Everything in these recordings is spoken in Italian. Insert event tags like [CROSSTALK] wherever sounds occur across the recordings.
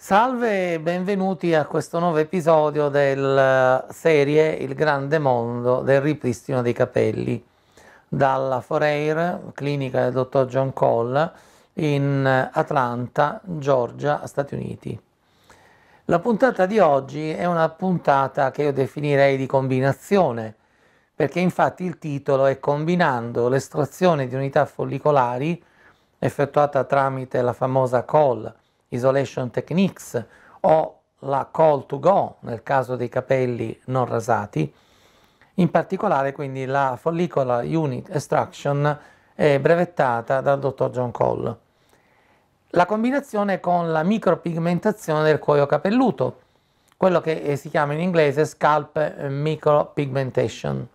Salve e benvenuti a questo nuovo episodio della eh, serie Il grande mondo del ripristino dei capelli dalla Foreir, clinica del dottor John Cole in Atlanta, Georgia, Stati Uniti. La puntata di oggi è una puntata che io definirei di combinazione, perché infatti il titolo è combinando l'estrazione di unità follicolari effettuata tramite la famosa Cole isolation techniques o la call to go nel caso dei capelli non rasati, in particolare quindi la follicola unit extraction è brevettata dal dottor John Cole. La combinazione con la micropigmentazione del cuoio capelluto, quello che si chiama in inglese scalp micropigmentation.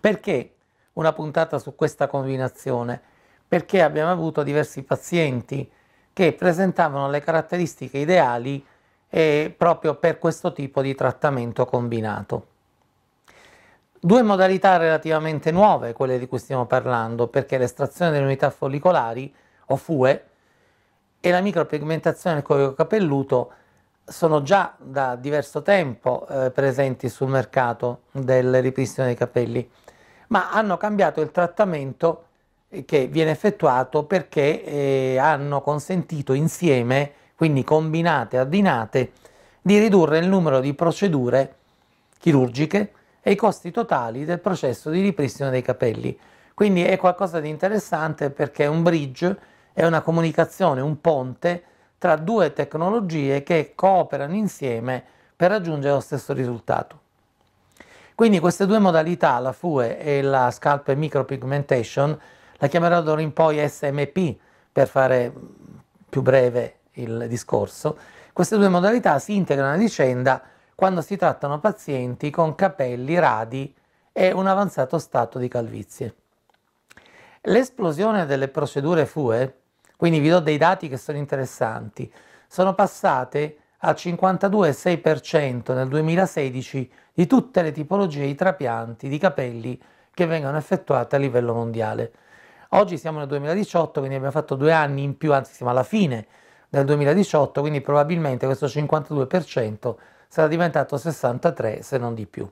Perché una puntata su questa combinazione? Perché abbiamo avuto diversi pazienti che presentavano le caratteristiche ideali eh, proprio per questo tipo di trattamento combinato. Due modalità relativamente nuove, quelle di cui stiamo parlando, perché l'estrazione delle unità follicolari, o FUE, e la micropigmentazione del corico capelluto sono già da diverso tempo eh, presenti sul mercato del ripristino dei capelli, ma hanno cambiato il trattamento eh, che viene effettuato perché eh, hanno consentito insieme, quindi combinate, addinate, di ridurre il numero di procedure chirurgiche e i costi totali del processo di ripristino dei capelli. Quindi è qualcosa di interessante perché è un bridge, è una comunicazione, un ponte tra due tecnologie che cooperano insieme per raggiungere lo stesso risultato. Quindi queste due modalità, la FUE e la Scalp Micropigmentation, la chiamerò d'ora in poi SMP per fare più breve il discorso. Queste due modalità si integrano a vicenda quando si trattano pazienti con capelli radi e un avanzato stato di calvizie. L'esplosione delle procedure FUE, quindi vi do dei dati che sono interessanti, sono passate al 52,6% nel 2016 di tutte le tipologie di trapianti di capelli che vengono effettuate a livello mondiale. Oggi siamo nel 2018, quindi abbiamo fatto due anni in più, anzi siamo alla fine del 2018, quindi probabilmente questo 52% sarà diventato 63 se non di più.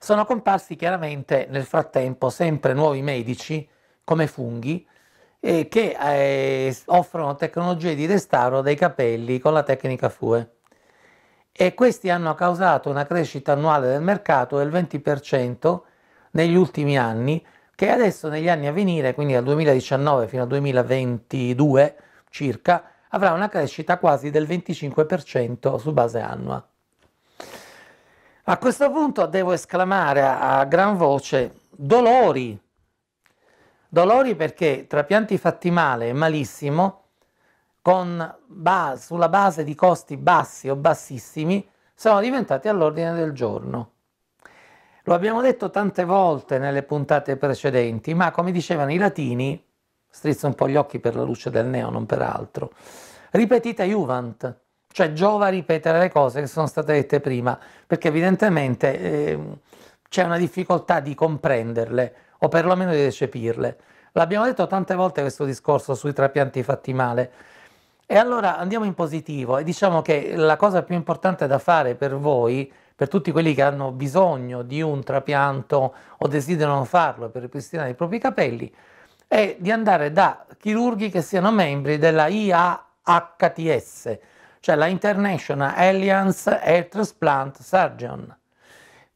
Sono comparsi chiaramente nel frattempo sempre nuovi medici come funghi eh, che eh, offrono tecnologie di restauro dei capelli con la tecnica FUE e questi hanno causato una crescita annuale del mercato del 20% negli ultimi anni che adesso negli anni a venire, quindi dal 2019 fino al 2022 circa, avrà una crescita quasi del 25% su base annua. A questo punto devo esclamare a gran voce dolori, dolori perché trapianti fatti male e malissimo, base, sulla base di costi bassi o bassissimi, sono diventati all'ordine del giorno. Lo abbiamo detto tante volte nelle puntate precedenti, ma come dicevano i latini, strizza un po' gli occhi per la luce del neo, non per altro, ripetita Juvent, cioè giova ripetere le cose che sono state dette prima, perché evidentemente eh, c'è una difficoltà di comprenderle o perlomeno di recepirle. L'abbiamo detto tante volte questo discorso sui trapianti fatti male. E allora andiamo in positivo e diciamo che la cosa più importante da fare per voi è per tutti quelli che hanno bisogno di un trapianto o desiderano farlo per ripristinare i propri capelli, è di andare da chirurghi che siano membri della IAHTS, cioè la International Alliance Hair Transplant Surgeon,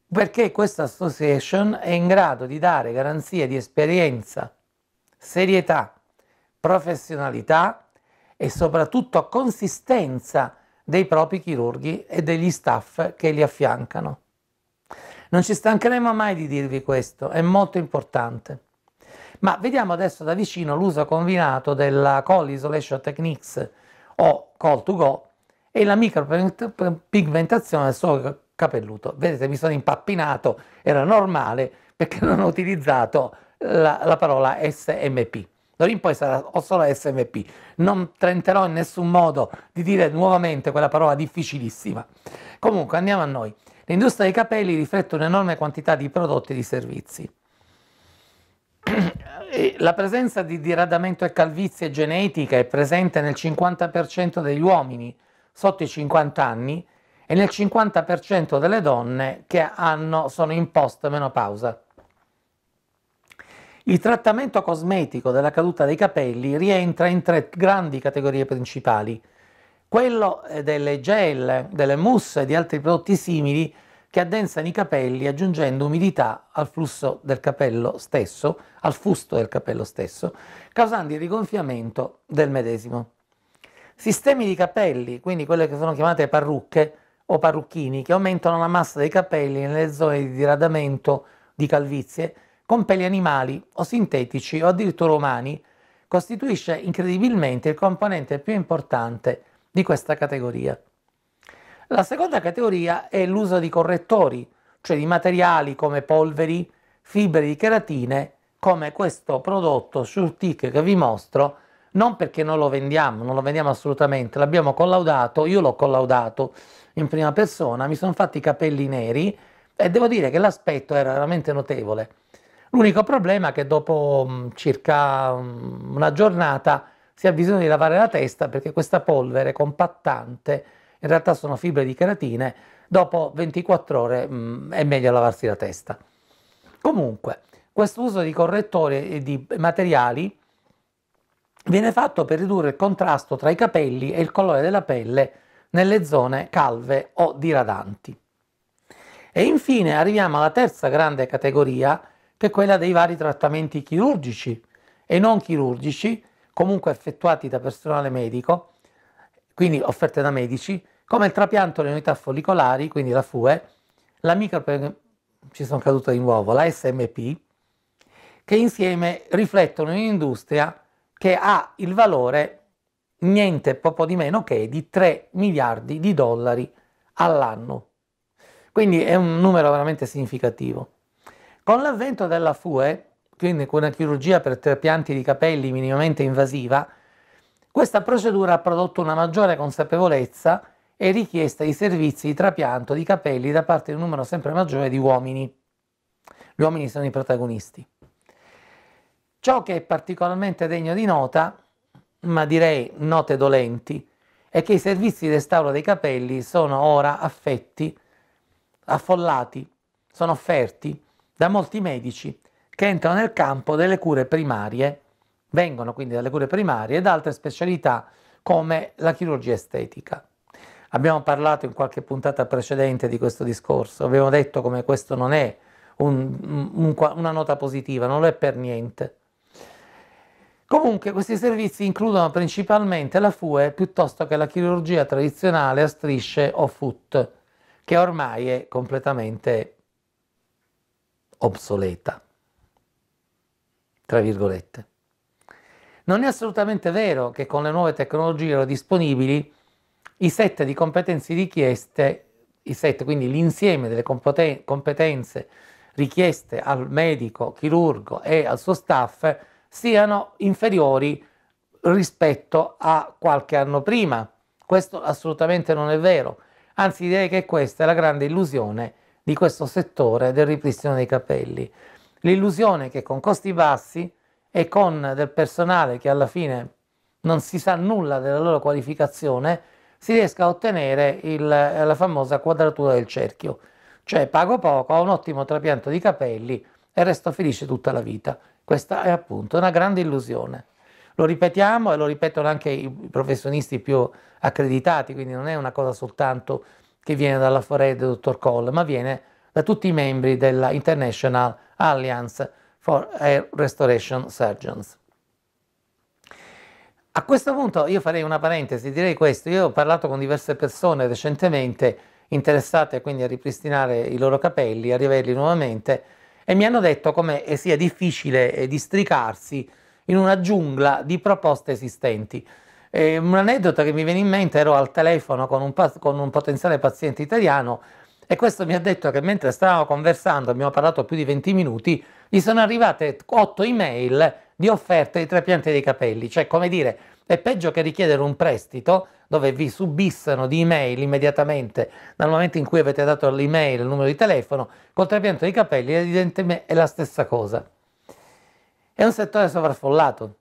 perché questa association è in grado di dare garanzie di esperienza, serietà, professionalità e soprattutto consistenza dei propri chirurghi e degli staff che li affiancano. Non ci stancheremo mai di dirvi questo, è molto importante. Ma vediamo adesso da vicino l'uso combinato della Call Isolation Techniques o Call to Go e la micropigmentazione del suo capelluto. Vedete, mi sono impappinato, era normale perché non ho utilizzato la, la parola SMP. D'ora in poi sarà o solo SMP. Non tenterò in nessun modo di dire nuovamente quella parola difficilissima. Comunque, andiamo a noi. L'industria dei capelli riflette un'enorme quantità di prodotti e di servizi. [CLEARS THROAT] La presenza di diradamento e calvizie genetica è presente nel 50% degli uomini sotto i 50 anni e nel 50% delle donne che hanno, sono in post menopausa. Il trattamento cosmetico della caduta dei capelli rientra in tre grandi categorie principali. Quello eh, delle gel, delle mousse e di altri prodotti simili che addensano i capelli aggiungendo umidità al flusso del capello stesso, al fusto del capello stesso, causando il rigonfiamento del medesimo. Sistemi di capelli, quindi quelle che sono chiamate parrucche o parrucchini, che aumentano la massa dei capelli nelle zone di diradamento di calvizie, con peli animali o sintetici o addirittura umani, costituisce incredibilmente il componente più importante di questa categoria. La seconda categoria è l'uso di correttori, cioè di materiali come polveri, fibre di cheratine, come questo prodotto sul tic che vi mostro, non perché non lo vendiamo, non lo vendiamo assolutamente, l'abbiamo collaudato, io l'ho collaudato in prima persona, mi sono fatti i capelli neri e devo dire che l'aspetto era veramente notevole. L'unico problema è che dopo mm, circa mm, una giornata si ha bisogno di lavare la testa perché questa polvere compattante, in realtà sono fibre di cheratine, dopo 24 ore mm, è meglio lavarsi la testa. Comunque, questo uso di correttori e di materiali viene fatto per ridurre il contrasto tra i capelli e il colore della pelle nelle zone calve o diradanti. E infine arriviamo alla terza grande categoria che è quella dei vari trattamenti chirurgici e non chirurgici, comunque effettuati da personale medico, quindi offerte da medici, come il trapianto delle unità follicolari, quindi la FUE, la micro ci sono caduta di nuovo, la SMP, che insieme riflettono un'industria che ha il valore niente poco di meno che di 3 miliardi di dollari all'anno. Quindi è un numero veramente significativo. Con l'avvento della FUE, quindi con una chirurgia per trapianti di capelli minimamente invasiva, questa procedura ha prodotto una maggiore consapevolezza e richiesta di servizi di trapianto di capelli da parte di un numero sempre maggiore di uomini. Gli uomini sono i protagonisti. Ciò che è particolarmente degno di nota, ma direi note dolenti, è che i servizi di restauro dei capelli sono ora affetti, affollati, sono offerti da molti medici che entrano nel campo delle cure primarie, vengono quindi dalle cure primarie e da altre specialità come la chirurgia estetica. Abbiamo parlato in qualche puntata precedente di questo discorso, abbiamo detto come questo non è un, un, una nota positiva, non lo è per niente. Comunque questi servizi includono principalmente la FUE piuttosto che la chirurgia tradizionale a strisce o foot, che ormai è completamente obsoleta. Tra virgolette. Non è assolutamente vero che con le nuove tecnologie disponibili i set di competenze richieste, i set, quindi l'insieme delle competenze richieste al medico, chirurgo e al suo staff, siano inferiori rispetto a qualche anno prima. Questo assolutamente non è vero. Anzi, direi che questa è la grande illusione di questo settore del ripristino dei capelli. L'illusione che con costi bassi e con del personale che alla fine non si sa nulla della loro qualificazione, si riesca a ottenere il, la famosa quadratura del cerchio, cioè pago poco, ho un ottimo trapianto di capelli e resto felice tutta la vita. Questa è appunto una grande illusione. Lo ripetiamo e lo ripetono anche i professionisti più accreditati, quindi non è una cosa soltanto che viene dalla Foray del dottor Cole, ma viene da tutti i membri della International Alliance for Air Restoration Surgeons. A questo punto io farei una parentesi, direi questo, io ho parlato con diverse persone recentemente interessate quindi a ripristinare i loro capelli, a riaverli nuovamente e mi hanno detto come eh, sia difficile eh, districarsi in una giungla di proposte esistenti. Eh, un'aneddota che mi viene in mente, ero al telefono con un, con un potenziale paziente italiano e questo mi ha detto che mentre stavamo conversando, abbiamo parlato più di 20 minuti, gli sono arrivate 8 email di offerte di trapianti dei capelli, cioè come dire, è peggio che richiedere un prestito dove vi subissano di email immediatamente dal momento in cui avete dato l'email, il numero di telefono, col trapianto dei capelli evidentemente è la stessa cosa. È un settore sovraffollato,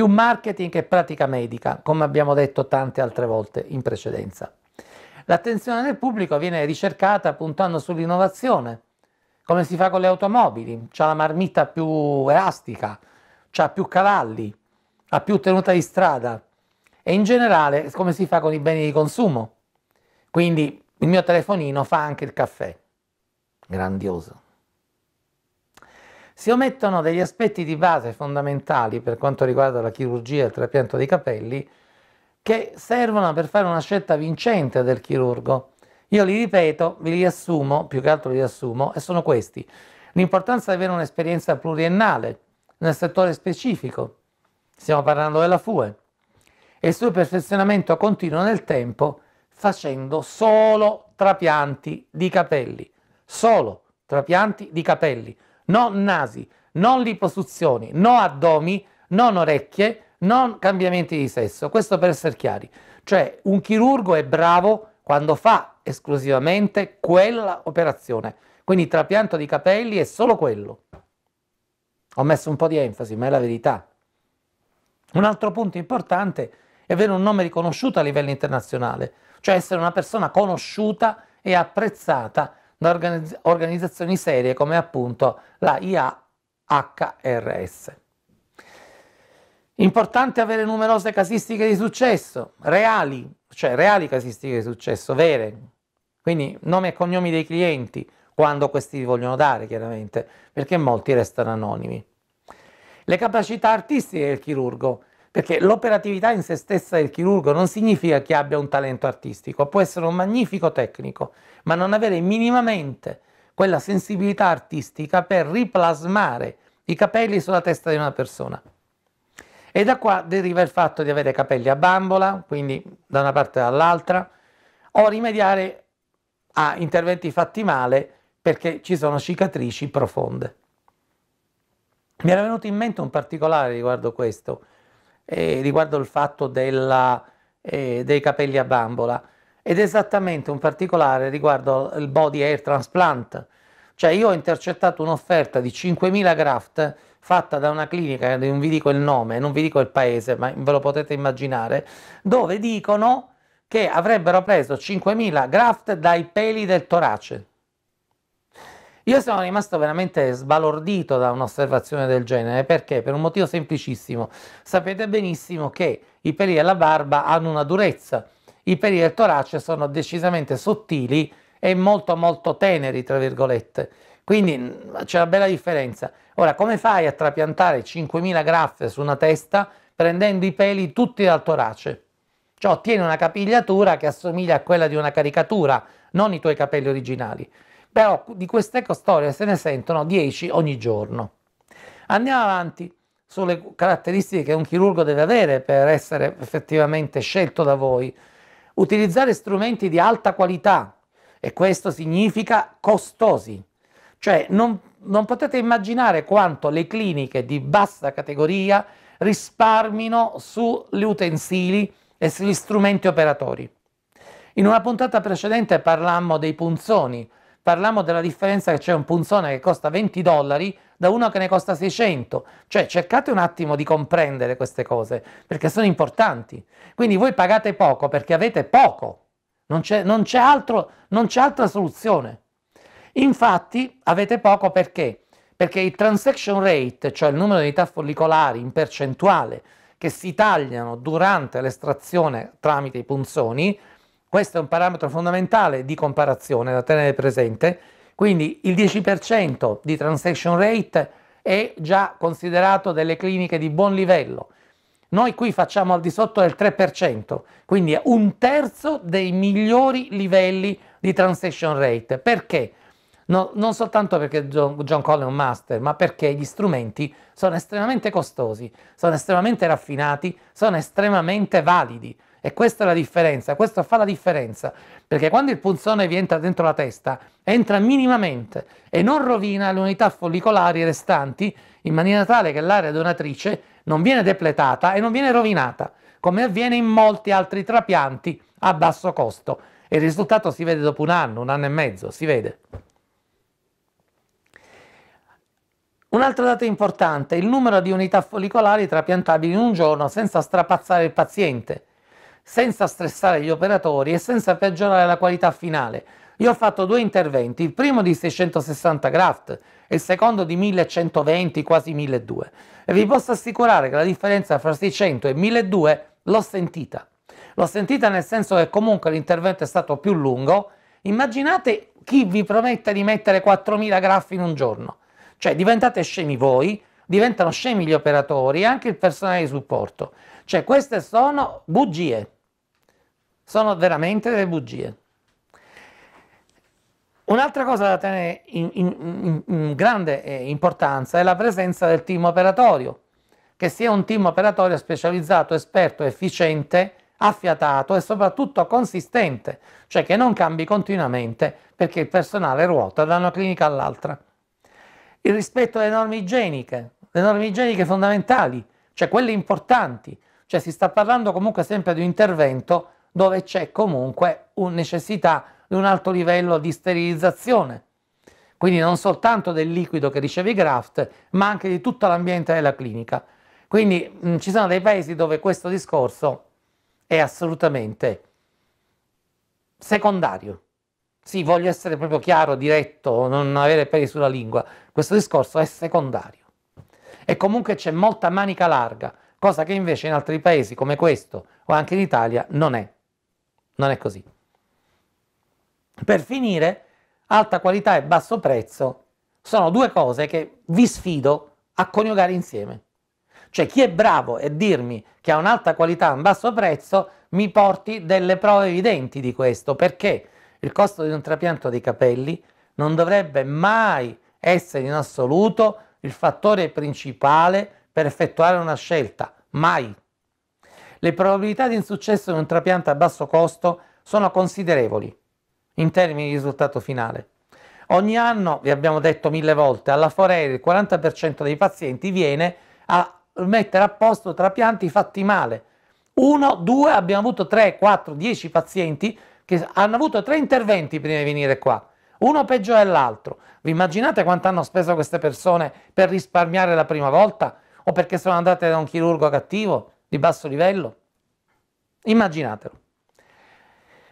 più marketing che pratica medica, come abbiamo detto tante altre volte in precedenza. L'attenzione del pubblico viene ricercata puntando sull'innovazione, come si fa con le automobili, c'è la marmitta più elastica, c'ha più cavalli, ha più tenuta di strada e in generale come si fa con i beni di consumo. Quindi il mio telefonino fa anche il caffè. Grandioso si omettono degli aspetti di base fondamentali per quanto riguarda la chirurgia e il trapianto dei capelli che servono per fare una scelta vincente del chirurgo. Io li ripeto, vi riassumo, più che altro li riassumo, e sono questi. L'importanza di avere un'esperienza pluriennale nel settore specifico, stiamo parlando della FUE, e il suo perfezionamento continuo nel tempo facendo solo trapianti di capelli, solo trapianti di capelli, non nasi, non liposuzioni, no addomi, non orecchie, non cambiamenti di sesso. Questo per essere chiari. Cioè un chirurgo è bravo quando fa esclusivamente quella operazione. Quindi il trapianto di capelli è solo quello. Ho messo un po' di enfasi, ma è la verità. Un altro punto importante è avere un nome riconosciuto a livello internazionale, cioè essere una persona conosciuta e apprezzata da organizz- organizzazioni serie come appunto la IAHRS. Importante avere numerose casistiche di successo, reali, cioè reali casistiche di successo, vere, quindi nomi e cognomi dei clienti, quando questi vogliono dare chiaramente, perché molti restano anonimi. Le capacità artistiche del chirurgo, perché l'operatività in se stessa del chirurgo non significa che abbia un talento artistico, può essere un magnifico tecnico, ma non avere minimamente quella sensibilità artistica per riplasmare i capelli sulla testa di una persona. E da qua deriva il fatto di avere capelli a bambola, quindi da una parte e dall'altra, o rimediare a interventi fatti male perché ci sono cicatrici profonde. Mi era venuto in mente un particolare riguardo questo eh, riguardo il fatto della, eh, dei capelli a bambola ed esattamente un particolare riguardo il body hair transplant. Cioè io ho intercettato un'offerta di 5.000 graft fatta da una clinica, non vi dico il nome, non vi dico il paese, ma ve lo potete immaginare, dove dicono che avrebbero preso 5.000 graft dai peli del torace. Io sono rimasto veramente sbalordito da un'osservazione del genere, perché? Per un motivo semplicissimo. Sapete benissimo che i peli della barba hanno una durezza, i peli del torace sono decisamente sottili e molto molto teneri, tra virgolette. Quindi c'è una bella differenza. Ora, come fai a trapiantare 5.000 graffe su una testa prendendo i peli tutti dal torace? Ciò cioè, ottiene una capigliatura che assomiglia a quella di una caricatura, non i tuoi capelli originali però di queste storie se ne sentono 10 ogni giorno. Andiamo avanti sulle caratteristiche che un chirurgo deve avere per essere effettivamente scelto da voi. Utilizzare strumenti di alta qualità e questo significa costosi, cioè non, non potete immaginare quanto le cliniche di bassa categoria risparmino sugli utensili e sugli strumenti operatori. In una puntata precedente parlammo dei punzoni, parliamo della differenza che c'è un punzone che costa 20 dollari da uno che ne costa 600. Cioè cercate un attimo di comprendere queste cose perché sono importanti. Quindi voi pagate poco perché avete poco, non c'è, altro, altra soluzione. Infatti avete poco perché? Perché il transaction rate, cioè il numero di unità follicolari in percentuale che si tagliano durante l'estrazione tramite i punzoni, questo è un parametro fondamentale di comparazione da tenere presente. Quindi il 10% di transaction rate è già considerato delle cliniche di buon livello. Noi qui facciamo al di sotto del 3%, quindi un terzo dei migliori livelli di transaction rate. Perché? No, non soltanto perché John, John Cole è un master, ma perché gli strumenti sono estremamente costosi, sono estremamente raffinati, sono estremamente validi. E questa è la differenza, questo fa la differenza, perché quando il punzone vi entra dentro la testa, entra minimamente e non rovina le unità follicolari restanti in maniera tale che l'area donatrice non viene depletata e non viene rovinata, come avviene in molti altri trapianti a basso costo. E il risultato si vede dopo un anno, un anno e mezzo, si vede. Un altro dato importante, il numero di unità follicolari trapiantabili in un giorno senza strapazzare il paziente senza stressare gli operatori e senza peggiorare la qualità finale. Io ho fatto due interventi, il primo di 660 graft e il secondo di 1120, quasi 1200. E vi posso assicurare che la differenza fra 600 e 1200 l'ho sentita. L'ho sentita nel senso che comunque l'intervento è stato più lungo. Immaginate chi vi promette di mettere 4000 graft in un giorno. Cioè diventate scemi voi, diventano scemi gli operatori e anche il personale di supporto. Cioè queste sono bugie sono veramente delle bugie. Un'altra cosa da tenere in, in, in, grande eh, importanza è la presenza del team operatorio, che sia un team operatorio specializzato, esperto, efficiente, affiatato e soprattutto consistente, cioè che non cambi continuamente perché il personale ruota da una clinica all'altra. Il rispetto alle norme igieniche, le norme igieniche fondamentali, cioè quelle importanti, cioè si sta parlando comunque sempre di un intervento dove c'è comunque un necessità di un alto livello di sterilizzazione. Quindi non soltanto del liquido che riceve i graft, ma anche di tutto l'ambiente della clinica. Quindi mh, mm, ci sono dei paesi dove questo discorso è assolutamente secondario. Sì, voglio essere proprio chiaro, diretto, non avere peli sulla lingua. Questo discorso è secondario. E comunque c'è molta manica larga, cosa che invece in altri paesi come questo o anche in Italia non è. Non è così. Per finire, alta qualità e basso prezzo sono due cose che vi sfido a coniugare insieme. Cioè chi è bravo e dirmi che ha un'alta qualità a un basso prezzo mi porti delle prove evidenti di questo, perché il costo di un trapianto dei capelli non dovrebbe mai essere in assoluto il fattore principale per effettuare una scelta, mai le probabilità di insuccesso di un trapianto a basso costo sono considerevoli in termini di risultato finale. Ogni anno, vi abbiamo detto mille volte, alla Foreri il 40% dei pazienti viene a mettere a posto trapianti fatti male. Uno, due, abbiamo avuto tre, quattro, dieci pazienti che hanno avuto tre interventi prima di venire qua. Uno peggio dell'altro. Vi immaginate quanto hanno speso queste persone per risparmiare la prima volta? O perché sono andate da un chirurgo cattivo? di basso livello? Immaginatelo.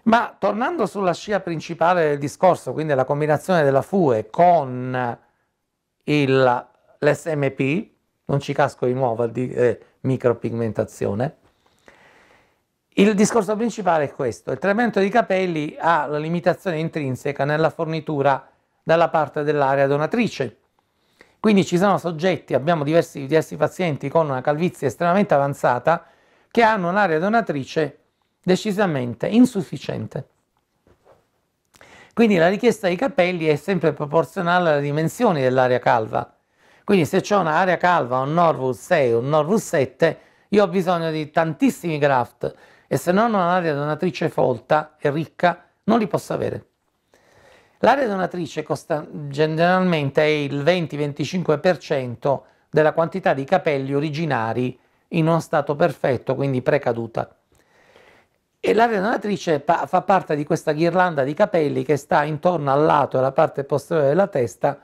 Ma tornando sulla scia principale del discorso, quindi la combinazione della FUE con il, l'SMP, non ci casco di nuovo di eh, micropigmentazione, il discorso principale è questo, il trattamento dei capelli ha la limitazione intrinseca nella fornitura dalla parte dell'area donatrice, quindi ci sono soggetti, abbiamo diversi, diversi pazienti con una calvizie estremamente avanzata che hanno un'area donatrice decisamente insufficiente. Quindi la richiesta di capelli è sempre proporzionale alle dimensioni dell'area calva. Quindi se c'è un'area calva, un Norvus 6, un Norvus 7, io ho bisogno di tantissimi graft e se non ho un'area donatrice folta e ricca non li posso avere. L'area donatrice costa generalmente il 20-25% della quantità di capelli originari in uno stato perfetto, quindi precaduta. E l'area donatrice fa parte di questa ghirlanda di capelli che sta intorno al lato e alla parte posteriore della testa,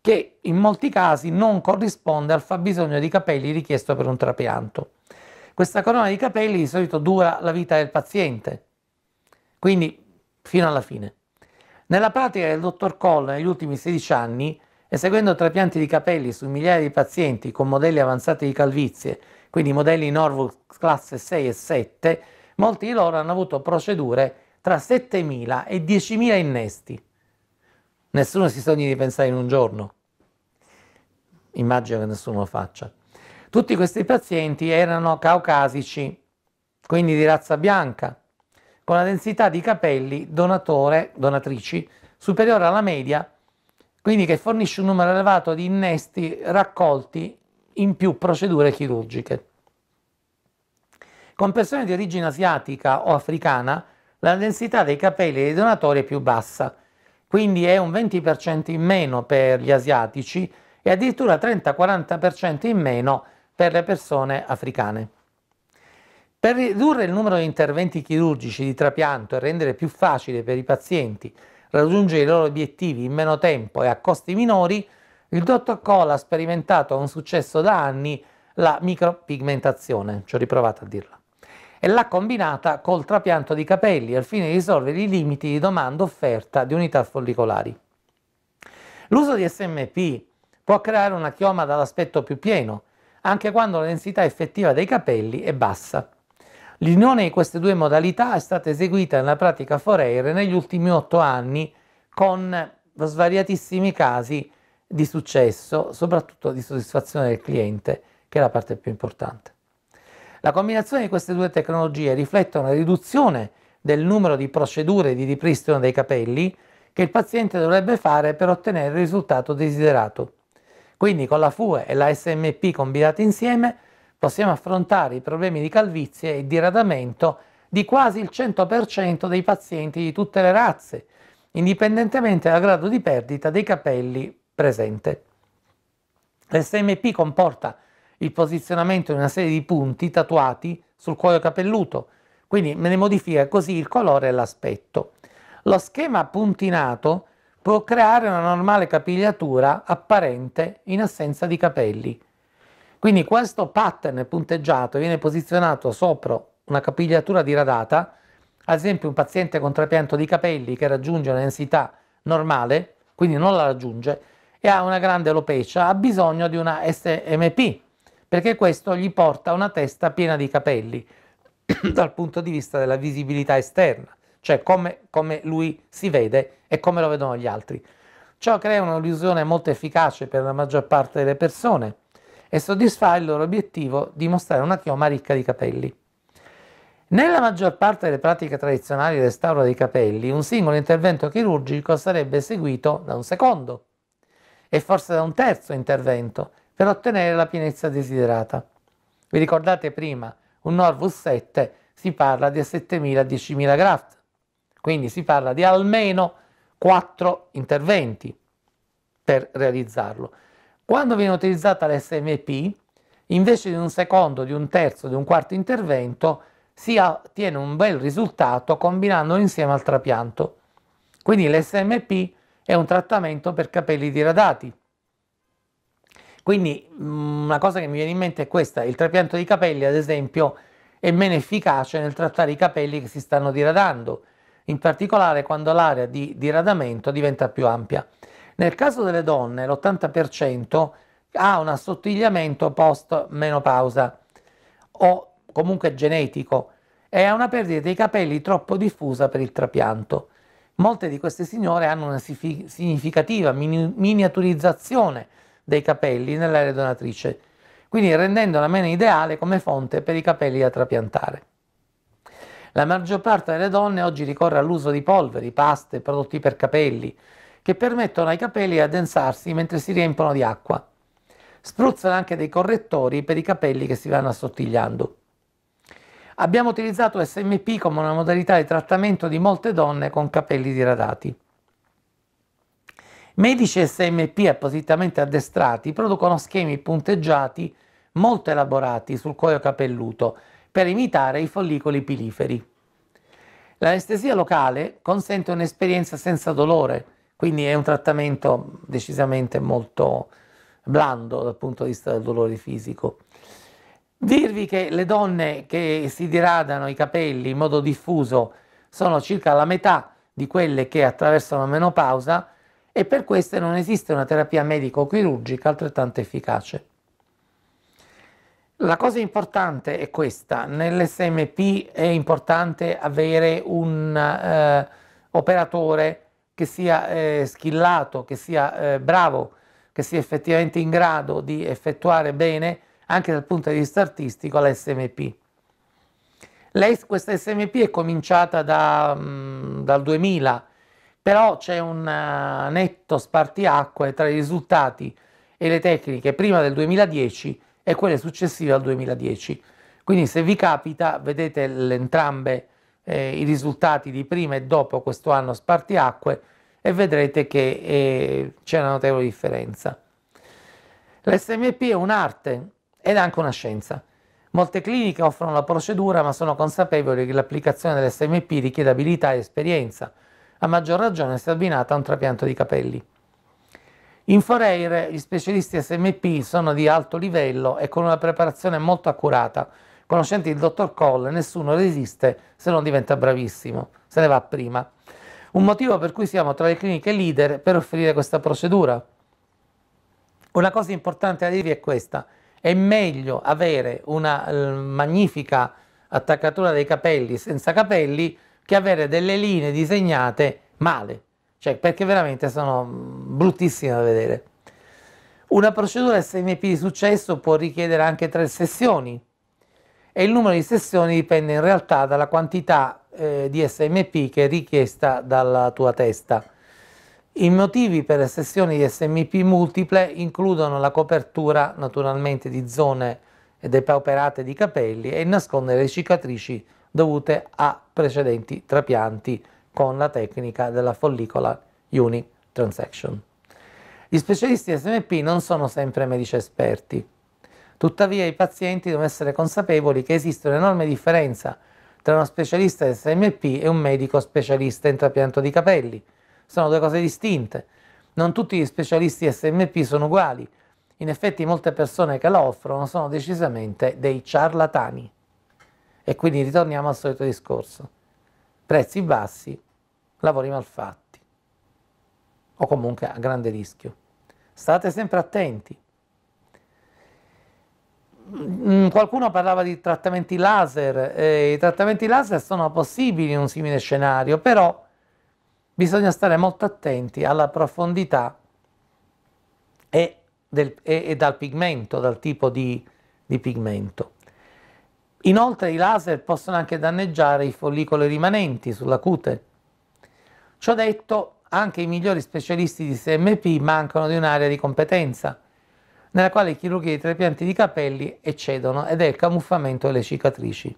che in molti casi non corrisponde al fabbisogno di capelli richiesto per un trapianto. Questa corona di capelli di solito dura la vita del paziente, quindi fino alla fine. Nella pratica del dottor Coll negli ultimi 16 anni, eseguendo trapianti di capelli su migliaia di pazienti con modelli avanzati di calvizie, quindi modelli Norwood classe 6 e 7, molti di loro hanno avuto procedure tra 7.000 e 10.000 innesti. Nessuno si sogni di pensare in un giorno. Immagino che nessuno lo faccia. Tutti questi pazienti erano caucasici, quindi di razza bianca, con la densità di capelli donatore, donatrici superiore alla media, quindi che fornisce un numero elevato di innesti raccolti in più procedure chirurgiche. Con persone di origine asiatica o africana la densità dei capelli dei donatori è più bassa, quindi è un 20% in meno per gli asiatici e addirittura 30-40% in meno per le persone africane. Per ridurre il numero di interventi chirurgici di trapianto e rendere più facile per i pazienti raggiungere i loro obiettivi in meno tempo e a costi minori, il dottor Cole ha sperimentato con successo da anni la micropigmentazione, ci ho riprovato a dirla, e l'ha combinata col trapianto di capelli al fine di risolvere i limiti di domanda-offerta di unità follicolari. L'uso di SMP può creare una chioma dall'aspetto più pieno, anche quando la densità effettiva dei capelli è bassa. L'unione di queste due modalità è stata eseguita nella pratica foreign negli ultimi otto anni con svariatissimi casi di successo, soprattutto di soddisfazione del cliente, che è la parte più importante. La combinazione di queste due tecnologie riflette una riduzione del numero di procedure di ripristino dei capelli che il paziente dovrebbe fare per ottenere il risultato desiderato. Quindi con la FUE e la SMP combinate insieme possiamo affrontare i problemi di calvizie e di radamento di quasi il 100% dei pazienti di tutte le razze, indipendentemente dal grado di perdita dei capelli presente. L'SMP comporta il posizionamento di una serie di punti tatuati sul cuoio capelluto, quindi me ne modifica così il colore e l'aspetto. Lo schema puntinato può creare una normale capigliatura apparente in assenza di capelli. Quindi questo pattern punteggiato viene posizionato sopra una capigliatura diradata, ad esempio un paziente con trapianto di capelli che raggiunge una densità normale, quindi non la raggiunge, e ha una grande alopecia, ha bisogno di una SMP, perché questo gli porta una testa piena di capelli [CLEARS THROAT] dal punto di vista della visibilità esterna, cioè come, come lui si vede e come lo vedono gli altri. Ciò crea un'illusione molto efficace per la maggior parte delle persone, e soddisfare il loro obiettivo di mostrare una chioma ricca di capelli. Nella maggior parte delle pratiche tradizionali di restauro dei capelli, un singolo intervento chirurgico sarebbe seguito da un secondo e forse da un terzo intervento per ottenere la pienezza desiderata. Vi ricordate prima, un Norvus 7 si parla di 7.000-10.000 graft, quindi si parla di almeno 4 interventi per realizzarlo. Quando viene utilizzata l'SMP, invece di un secondo, di un terzo, di un quarto intervento, si ottiene un bel risultato combinandolo insieme al trapianto. Quindi l'SMP è un trattamento per capelli diradati. Quindi mm, una cosa che mi viene in mente è questa, il trapianto di capelli ad esempio è meno efficace nel trattare i capelli che si stanno diradando, in particolare quando l'area di diradamento diventa più ampia. Nel caso delle donne l'80% ha un assottigliamento post menopausa o comunque genetico e ha una perdita dei capelli troppo diffusa per il trapianto. Molte di queste signore hanno una significativa mini- miniaturizzazione dei capelli nell'area donatrice, quindi rendendola meno ideale come fonte per i capelli da trapiantare. La maggior parte delle donne oggi ricorre all'uso di polveri, paste, prodotti per capelli, che permettono ai capelli di addensarsi mentre si riempiono di acqua. Spruzzano anche dei correttori per i capelli che si vanno assottigliando. Abbiamo utilizzato SMP come una modalità di trattamento di molte donne con capelli diradati. Medici SMP appositamente addestrati producono schemi punteggiati molto elaborati sul cuoio capelluto per imitare i follicoli piliferi. L'anestesia locale consente un'esperienza senza dolore, quindi è un trattamento decisamente molto blando dal punto di vista del dolore fisico. Dirvi che le donne che si diradano i capelli in modo diffuso sono circa la metà di quelle che attraversano la menopausa e per queste non esiste una terapia medico-chirurgica altrettanto efficace. La cosa importante è questa, nell'SMP è importante avere un eh, operatore che sia eh, schillato, che sia eh, bravo, che sia effettivamente in grado di effettuare bene anche dal punto di vista artistico l'SMP. Lei, questa SMP è cominciata da, mm, dal 2000, però c'è un eh, netto spartiacque tra i risultati e le tecniche prima del 2010 e quelle successive al 2010. Quindi se vi capita, vedete entrambe eh, i risultati di prima e dopo questo anno spartiacque e vedrete che eh, c'è una notevole differenza. L'SMP è un'arte ed anche una scienza. Molte cliniche offrono la procedura ma sono consapevoli che l'applicazione dell'SMP richiede abilità e esperienza, a maggior ragione se abbinata a un trapianto di capelli. In Foreire gli specialisti SMP sono di alto livello e con una preparazione molto accurata, Conoscenti il dottor Cole, nessuno resiste se non diventa bravissimo, se ne va prima. Un motivo per cui siamo tra le cliniche leader per offrire questa procedura. Una cosa importante da dirvi è questa, è meglio avere una eh, magnifica attaccatura dei capelli senza capelli che avere delle linee disegnate male, cioè perché veramente sono mm, bruttissime da vedere. Una procedura SMP di successo può richiedere anche tre sessioni, e il numero di sessioni dipende in realtà dalla quantità eh, di SMP che è richiesta dalla tua testa. I motivi per le sessioni di SMP multiple includono la copertura naturalmente di zone depauperate di capelli e nascondere le cicatrici dovute a precedenti trapianti con la tecnica della follicola transaction. Gli specialisti SMP non sono sempre medici esperti, Tuttavia i pazienti devono essere consapevoli che esiste un'enorme differenza tra uno specialista di SMP e un medico specialista in trapianto di capelli. Sono due cose distinte. Non tutti gli specialisti SMP sono uguali. In effetti molte persone che lo offrono sono decisamente dei ciarlatani. E quindi ritorniamo al solito discorso. Prezzi bassi, lavori malfatti. O comunque a grande rischio. State sempre attenti. Mm, qualcuno parlava di trattamenti laser, eh, i trattamenti laser sono possibili in un simile scenario, però bisogna stare molto attenti alla profondità e, del, e, e dal pigmento, dal tipo di, di pigmento. Inoltre i laser possono anche danneggiare i follicoli rimanenti sulla cute. Ciò detto, anche i migliori specialisti di CMP mancano di un'area di competenza nella quale i chirurghi i trapianti di capelli eccedono ed è il camuffamento delle cicatrici.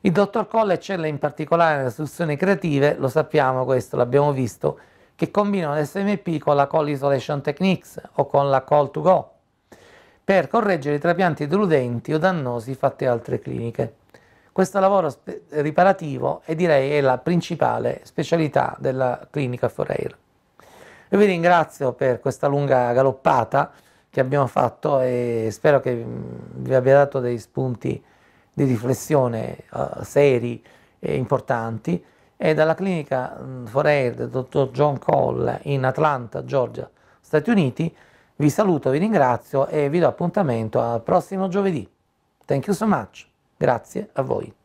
Il dottor Coll eccelle in particolare nelle soluzioni creative, lo sappiamo questo, l'abbiamo visto, che combinano l'SMP con la Call Isolation Techniques o con la Call to Go per correggere i trapianti deludenti o dannosi fatti da altre cliniche. Questo lavoro riparativo è direi è la principale specialità della clinica Foreira. Io vi ringrazio per questa lunga galoppata che abbiamo fatto e spero che mm, vi abbia dato dei spunti di riflessione uh, seri e importanti. E dalla clinica mm, Forever del dottor John Cole in Atlanta, Georgia, Stati Uniti, vi saluto, vi ringrazio e vi do appuntamento al prossimo giovedì. Thank you so much. Grazie a voi.